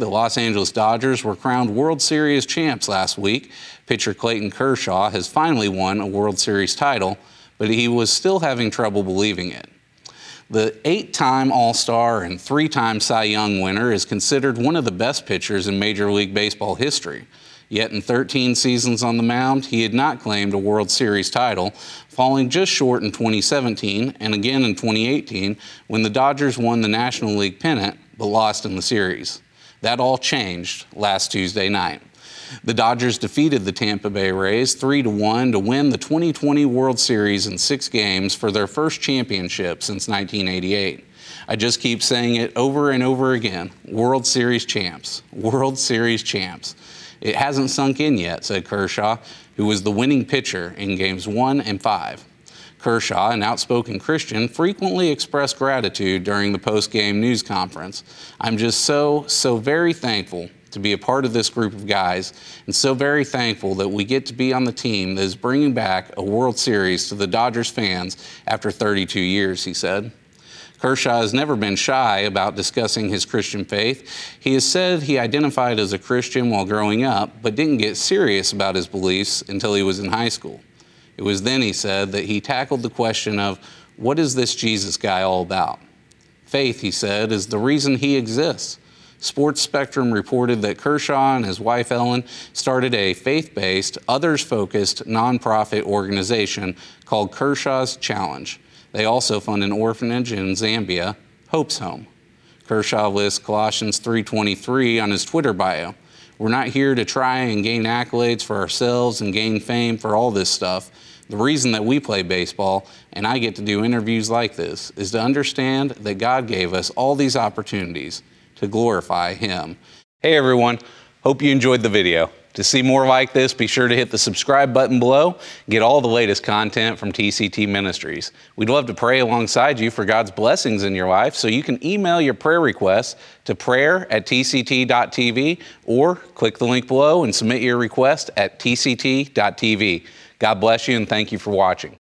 The Los Angeles Dodgers were crowned World Series champs last week. Pitcher Clayton Kershaw has finally won a World Series title, but he was still having trouble believing it. The eight time All Star and three time Cy Young winner is considered one of the best pitchers in Major League Baseball history. Yet in 13 seasons on the mound, he had not claimed a World Series title, falling just short in 2017 and again in 2018 when the Dodgers won the National League pennant but lost in the series. That all changed last Tuesday night. The Dodgers defeated the Tampa Bay Rays 3 to 1 to win the 2020 World Series in 6 games for their first championship since 1988. I just keep saying it over and over again. World Series champs. World Series champs. It hasn't sunk in yet, said Kershaw, who was the winning pitcher in games 1 and 5. Kershaw, an outspoken Christian, frequently expressed gratitude during the post game news conference. I'm just so, so very thankful to be a part of this group of guys and so very thankful that we get to be on the team that is bringing back a World Series to the Dodgers fans after 32 years, he said. Kershaw has never been shy about discussing his Christian faith. He has said he identified as a Christian while growing up, but didn't get serious about his beliefs until he was in high school. It was then, he said, that he tackled the question of what is this Jesus guy all about? Faith, he said, is the reason he exists. Sports Spectrum reported that Kershaw and his wife Ellen started a faith based, others focused nonprofit organization called Kershaw's Challenge. They also fund an orphanage in Zambia, Hope's Home. Kershaw lists Colossians 3:23 on his Twitter bio. We're not here to try and gain accolades for ourselves and gain fame for all this stuff. The reason that we play baseball and I get to do interviews like this is to understand that God gave us all these opportunities to glorify Him. Hey everyone, hope you enjoyed the video. To see more like this, be sure to hit the subscribe button below. Get all the latest content from TCT Ministries. We'd love to pray alongside you for God's blessings in your life, so you can email your prayer requests to prayer at tct.tv or click the link below and submit your request at tct.tv. God bless you and thank you for watching.